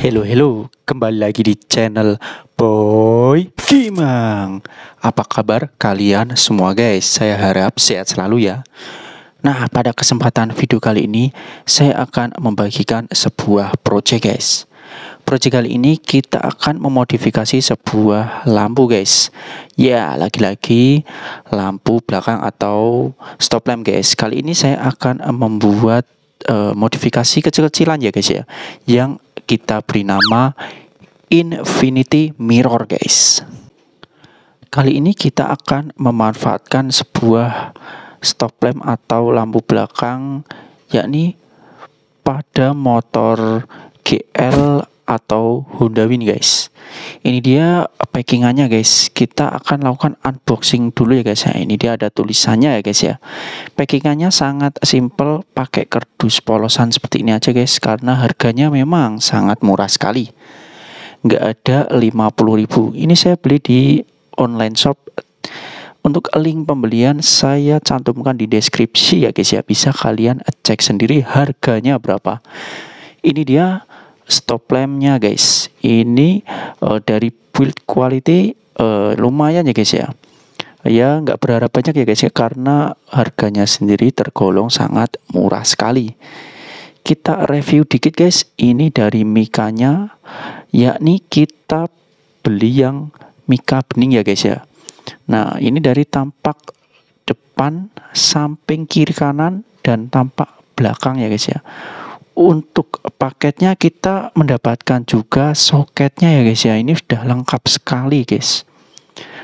Hello hello, kembali lagi di channel Boy Kimang. Apa kabar kalian semua guys? Saya harap sehat selalu ya. Nah, pada kesempatan video kali ini saya akan membagikan sebuah project guys. Project kali ini kita akan memodifikasi sebuah lampu guys. Ya, lagi-lagi lampu belakang atau stop lamp guys. Kali ini saya akan membuat uh, modifikasi kecil-kecilan ya guys ya yang kita beri nama Infinity Mirror guys kali ini kita akan memanfaatkan sebuah stop lamp atau lampu belakang yakni pada motor GL atau Honda Win guys ini dia packingannya guys kita akan lakukan unboxing dulu ya guys ya ini dia ada tulisannya ya guys ya packingannya sangat simple pakai kardus polosan seperti ini aja guys karena harganya memang sangat murah sekali Enggak ada 50.000 ini saya beli di online shop untuk link pembelian saya cantumkan di deskripsi ya guys ya bisa kalian cek sendiri harganya berapa ini dia stop lampnya guys ini uh, dari build quality uh, lumayan ya guys ya ya nggak berharap banyak ya guys ya karena harganya sendiri tergolong sangat murah sekali kita review dikit guys ini dari mikanya yakni kita beli yang mika bening ya guys ya nah ini dari tampak depan samping kiri kanan dan tampak belakang ya guys ya untuk paketnya kita mendapatkan juga soketnya ya guys ya. Ini sudah lengkap sekali guys.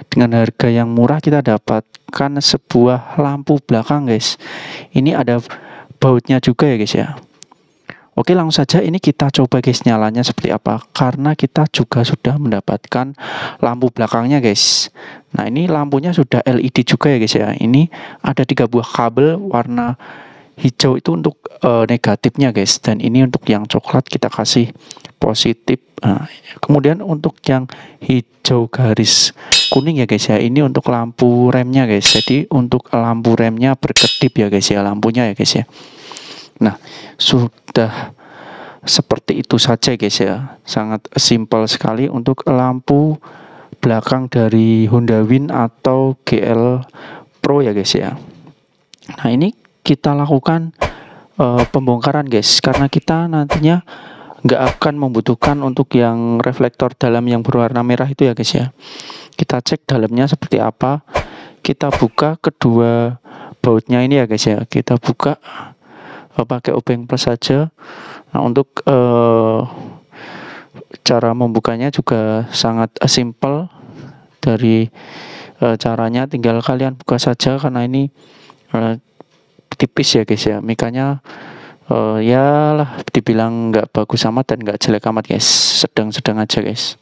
Dengan harga yang murah kita dapatkan sebuah lampu belakang guys. Ini ada bautnya juga ya guys ya. Oke langsung saja ini kita coba guys nyalanya seperti apa karena kita juga sudah mendapatkan lampu belakangnya guys Nah ini lampunya sudah LED juga ya guys ya ini ada tiga buah kabel warna hijau itu untuk uh, negatifnya guys dan ini untuk yang coklat kita kasih positif nah, kemudian untuk yang hijau garis kuning ya guys ya ini untuk lampu remnya guys jadi untuk lampu remnya berkedip ya guys ya lampunya ya guys ya nah sudah seperti itu saja guys ya sangat simpel sekali untuk lampu belakang dari Honda Win atau GL Pro ya guys ya nah ini kita lakukan uh, pembongkaran guys karena kita nantinya nggak akan membutuhkan untuk yang reflektor dalam yang berwarna merah itu ya guys ya kita cek dalamnya seperti apa kita buka kedua bautnya ini ya guys ya kita buka eh, pakai obeng plus saja nah untuk eh, cara membukanya juga sangat eh, simple dari eh, caranya tinggal kalian buka saja karena ini eh, tipis ya guys ya mikanya uh, ya lah dibilang nggak bagus amat dan nggak jelek amat guys sedang-sedang aja guys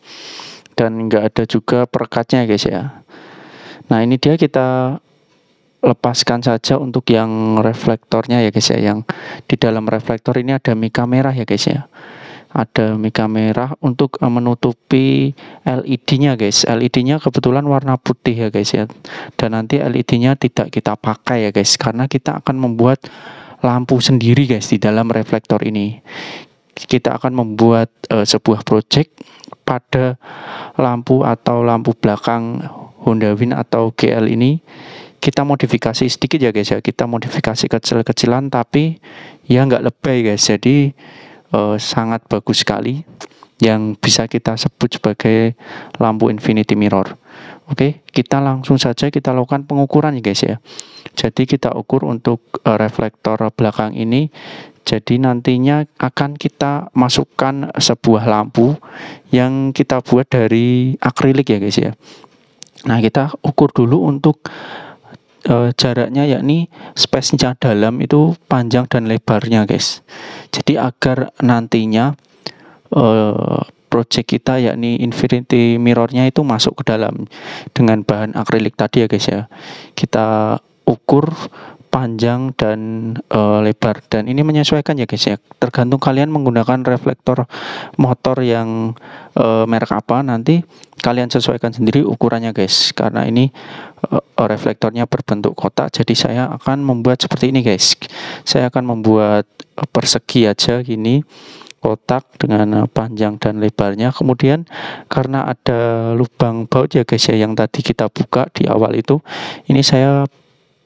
dan nggak ada juga perekatnya guys ya nah ini dia kita lepaskan saja untuk yang reflektornya ya guys ya yang di dalam reflektor ini ada mika merah ya guys ya ada mika merah untuk eh, menutupi LED-nya guys. LED-nya kebetulan warna putih ya guys ya. Dan nanti LED-nya tidak kita pakai ya guys karena kita akan membuat lampu sendiri guys di dalam reflektor ini. Kita akan membuat uh, sebuah project pada lampu atau lampu belakang Honda Win atau GL ini kita modifikasi sedikit ya guys ya kita modifikasi kecil-kecilan tapi ya nggak lebay guys jadi uh, sangat bagus sekali yang bisa kita sebut sebagai lampu infinity mirror. Oke, okay? kita langsung saja kita lakukan pengukuran ya guys ya. Jadi kita ukur untuk uh, reflektor belakang ini. Jadi nantinya akan kita masukkan sebuah lampu yang kita buat dari akrilik ya guys ya. Nah, kita ukur dulu untuk uh, jaraknya yakni space-nya dalam itu panjang dan lebarnya guys. Jadi agar nantinya uh, project kita yakni infinity mirrornya itu masuk ke dalam dengan bahan akrilik tadi ya guys ya. Kita ukur panjang dan e, lebar dan ini menyesuaikan ya guys ya tergantung kalian menggunakan reflektor motor yang e, merek apa nanti kalian sesuaikan sendiri ukurannya guys karena ini e, reflektornya berbentuk kotak jadi saya akan membuat seperti ini guys saya akan membuat persegi aja gini kotak dengan panjang dan lebarnya kemudian karena ada lubang baut ya guys ya yang tadi kita buka di awal itu ini saya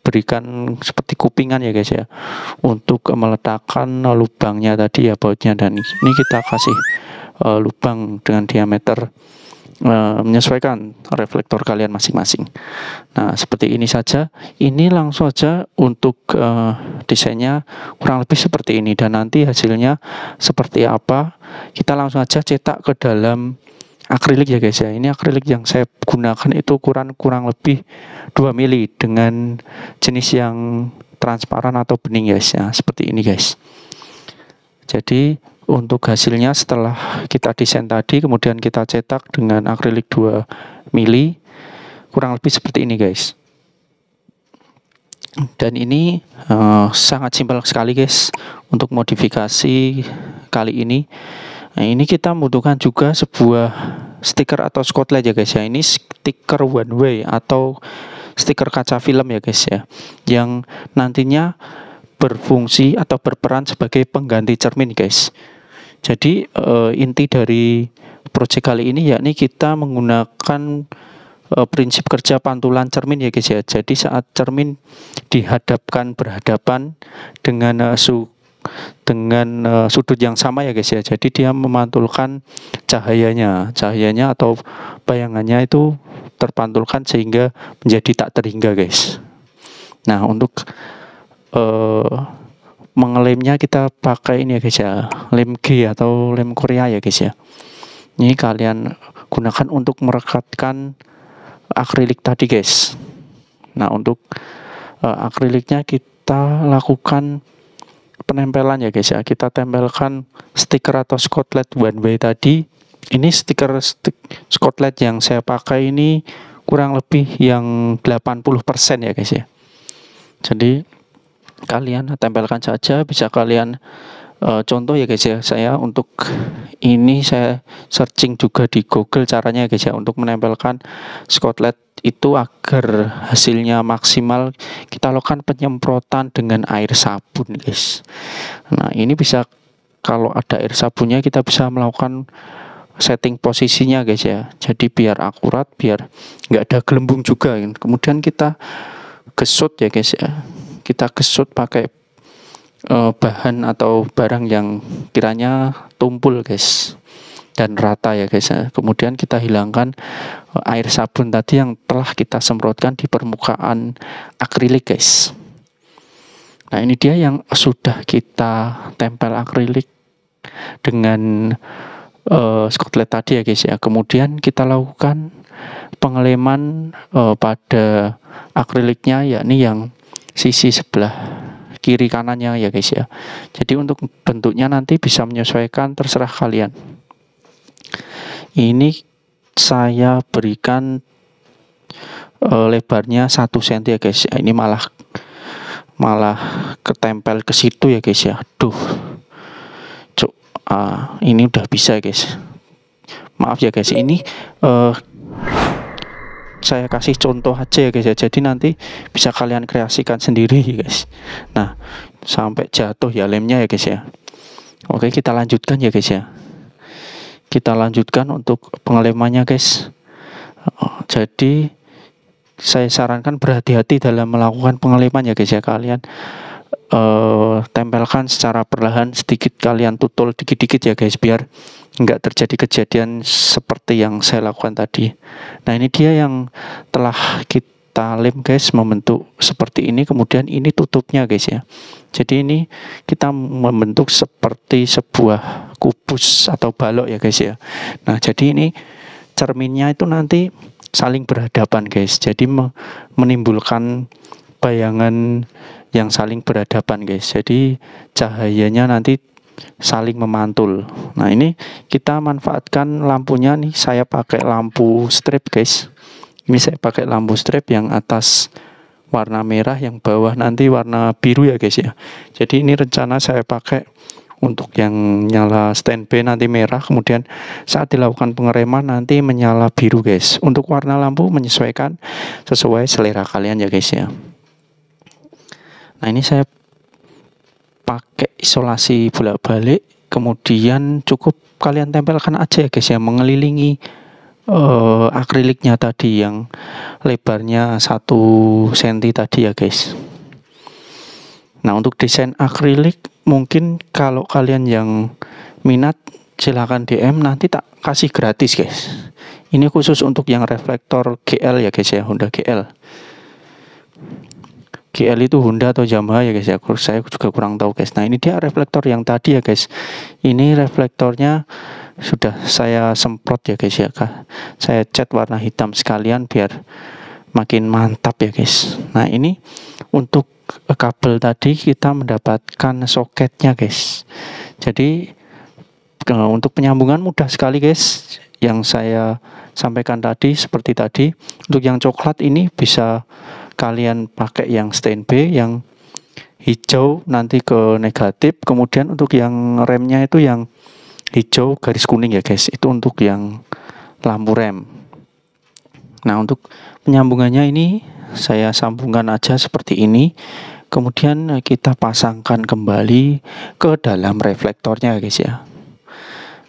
berikan seperti kupingan ya guys ya untuk meletakkan uh, lubangnya tadi ya bautnya dan ini kita kasih uh, lubang dengan diameter uh, menyesuaikan reflektor kalian masing-masing. Nah, seperti ini saja. Ini langsung aja untuk uh, desainnya kurang lebih seperti ini dan nanti hasilnya seperti apa kita langsung aja cetak ke dalam akrilik ya guys ya. Ini akrilik yang saya gunakan itu ukuran kurang lebih 2 mili dengan jenis yang transparan atau bening guys ya. Seperti ini guys. Jadi untuk hasilnya setelah kita desain tadi kemudian kita cetak dengan akrilik 2 mili kurang lebih seperti ini guys dan ini uh, sangat simpel sekali guys untuk modifikasi kali ini Nah, ini kita membutuhkan juga sebuah stiker atau skotlet ya guys ya. Ini stiker one way atau stiker kaca film ya guys ya. Yang nantinya berfungsi atau berperan sebagai pengganti cermin guys. Jadi e, inti dari proyek kali ini yakni kita menggunakan e, prinsip kerja pantulan cermin ya guys ya. Jadi saat cermin dihadapkan berhadapan dengan e, su dengan uh, sudut yang sama ya guys ya. Jadi dia memantulkan cahayanya, cahayanya atau bayangannya itu terpantulkan sehingga menjadi tak terhingga guys. Nah untuk uh, eh, mengelemnya kita pakai ini ya guys ya, lem G atau lem Korea ya guys ya. Ini kalian gunakan untuk merekatkan akrilik tadi guys. Nah untuk uh, akriliknya kita lakukan penempelan ya guys ya kita tempelkan stiker atau skotlet one way tadi ini stiker stik skotlet yang saya pakai ini kurang lebih yang 80% ya guys ya jadi kalian tempelkan saja bisa kalian uh, contoh ya guys ya saya untuk ini saya searching juga di Google caranya ya, guys ya untuk menempelkan skotlet itu agar hasilnya maksimal kita lakukan penyemprotan dengan air sabun guys nah ini bisa kalau ada air sabunnya kita bisa melakukan setting posisinya guys ya jadi biar akurat biar nggak ada gelembung juga kemudian kita gesut ya guys ya kita gesut pakai uh, bahan atau barang yang kiranya tumpul guys dan rata ya guys ya. kemudian kita hilangkan eh, air sabun tadi yang telah kita semprotkan di permukaan akrilik guys nah ini dia yang sudah kita tempel akrilik dengan uh, skotlet tadi ya guys ya kemudian kita lakukan pengeleman uh, pada akriliknya yakni yang sisi sebelah kiri kanannya ya guys ya. Jadi untuk bentuknya nanti bisa menyesuaikan terserah kalian. Ini saya berikan uh, lebarnya satu senti ya guys. Ya, ini malah malah ketempel ke situ ya guys ya. Duh. Cuk, uh, ini udah bisa ya, guys. Maaf ya guys, ini uh, saya kasih contoh aja ya guys ya jadi nanti bisa kalian kreasikan sendiri guys nah sampai jatuh ya lemnya ya guys ya oke kita lanjutkan ya guys ya kita lanjutkan untuk pengelemannya guys oh, jadi saya sarankan berhati-hati dalam melakukan pengeleman ya guys ya kalian uh, tempelkan secara perlahan sedikit kalian tutul dikit-dikit ya guys biar enggak terjadi kejadian seperti yang saya lakukan tadi nah ini dia yang telah kita lem guys membentuk seperti ini kemudian ini tutupnya guys ya jadi ini kita membentuk seperti sebuah kubus atau balok ya guys ya nah jadi ini cerminnya itu nanti saling berhadapan guys jadi menimbulkan bayangan yang saling berhadapan guys jadi cahayanya nanti saling memantul nah ini kita manfaatkan lampunya nih saya pakai lampu strip guys ini saya pakai lampu strip yang atas warna merah yang bawah nanti warna biru ya guys ya jadi ini rencana saya pakai untuk yang nyala standby nanti merah kemudian saat dilakukan pengereman nanti menyala biru guys untuk warna lampu menyesuaikan sesuai selera kalian ya guys ya Nah ini saya pakai isolasi bolak-balik, kemudian cukup kalian tempelkan aja ya guys ya mengelilingi uh, akriliknya tadi yang lebarnya satu senti tadi ya guys. Nah untuk desain akrilik mungkin kalau kalian yang minat silahkan DM nanti tak kasih gratis guys. Ini khusus untuk yang reflektor GL ya guys ya Honda GL. GL itu Honda atau Yamaha ya guys ya saya juga kurang tahu guys nah ini dia reflektor yang tadi ya guys ini reflektornya sudah saya semprot ya guys ya saya cat warna hitam sekalian biar makin mantap ya guys nah ini untuk eh, kabel tadi kita mendapatkan soketnya guys jadi eh, untuk penyambungan mudah sekali guys yang saya sampaikan tadi seperti tadi untuk yang coklat ini bisa kalian pakai yang stain B yang hijau nanti ke negatif kemudian untuk yang remnya itu yang hijau garis kuning ya guys itu untuk yang lampu rem nah untuk penyambungannya ini saya sambungkan aja seperti ini kemudian kita pasangkan kembali ke dalam reflektornya ya, guys ya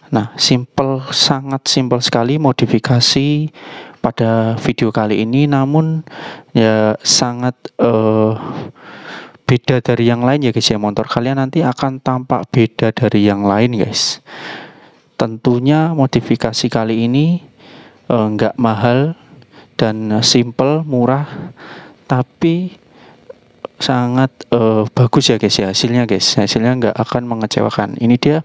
Nah, simple, sangat simple sekali modifikasi pada video kali ini namun ya sangat uh, beda dari yang lain ya guys ya motor kalian nanti akan tampak beda dari yang lain guys tentunya modifikasi kali ini enggak eh, uh, mahal dan simple murah tapi sangat uh, bagus ya guys ya hasilnya guys hasilnya enggak akan mengecewakan ini dia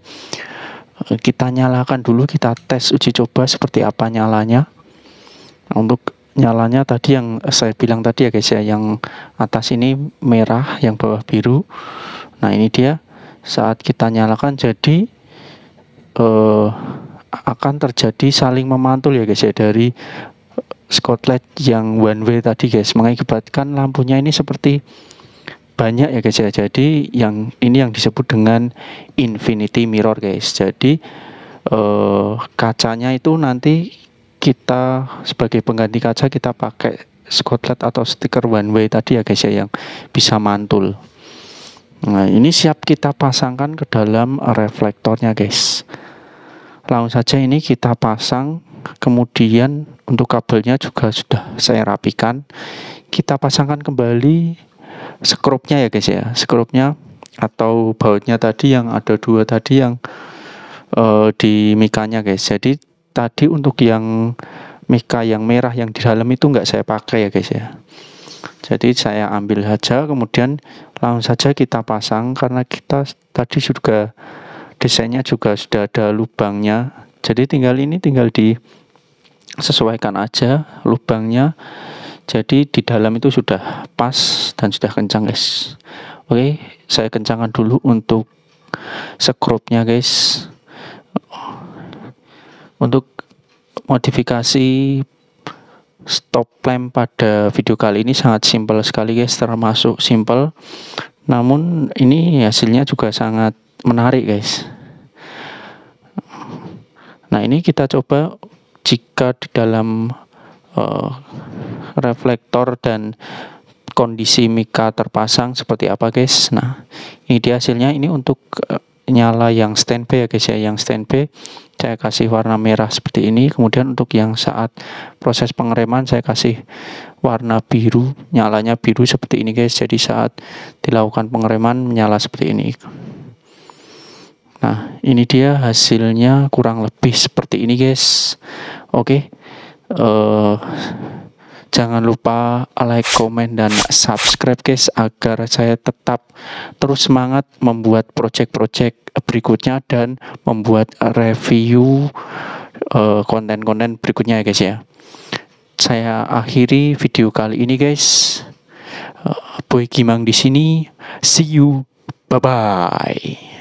kita nyalakan dulu kita tes uji coba seperti apa nyalanya untuk nyalanya tadi yang saya bilang tadi ya guys ya yang atas ini merah yang bawah biru nah ini dia saat kita nyalakan jadi eh, akan terjadi saling memantul ya guys ya dari eh, skotlet yang one way tadi guys mengakibatkan lampunya ini seperti banyak ya guys ya jadi yang ini yang disebut dengan infinity mirror guys jadi eh, kacanya itu nanti kita sebagai pengganti kaca kita pakai skotlet atau stiker one way tadi ya guys ya yang bisa mantul nah ini siap kita pasangkan ke dalam reflektornya guys langsung saja ini kita pasang kemudian untuk kabelnya juga sudah saya rapikan kita pasangkan kembali skrupnya ya guys ya skrupnya atau bautnya tadi yang ada dua tadi yang uh, di mikanya guys jadi tadi untuk yang mika yang merah yang di dalam itu enggak saya pakai ya guys ya jadi saya ambil saja kemudian langsung saja kita pasang karena kita tadi sudah desainnya juga sudah ada lubangnya jadi tinggal ini tinggal disesuaikan aja lubangnya jadi di dalam itu sudah pas dan sudah kencang guys oke saya kencangkan dulu untuk sekrupnya guys untuk modifikasi stop lamp pada video kali ini sangat simpel sekali guys termasuk simple namun ini hasilnya juga sangat menarik guys nah ini kita coba jika di dalam uh, reflektor dan kondisi mika terpasang seperti apa guys nah ini dia hasilnya ini untuk uh, nyala yang standby ya guys ya yang standby saya kasih warna merah seperti ini kemudian untuk yang saat proses pengereman saya kasih warna biru nyalanya biru seperti ini guys jadi saat dilakukan pengereman menyala seperti ini nah ini dia hasilnya kurang lebih seperti ini guys oke okay. uh, eh, Jangan lupa like, komen, dan subscribe guys agar saya tetap terus semangat membuat project-project berikutnya dan membuat review eh, konten-konten uh, berikutnya ya guys ya. Saya akhiri video kali ini guys. Uh, Boy Kimang di sini. See you. Bye-bye.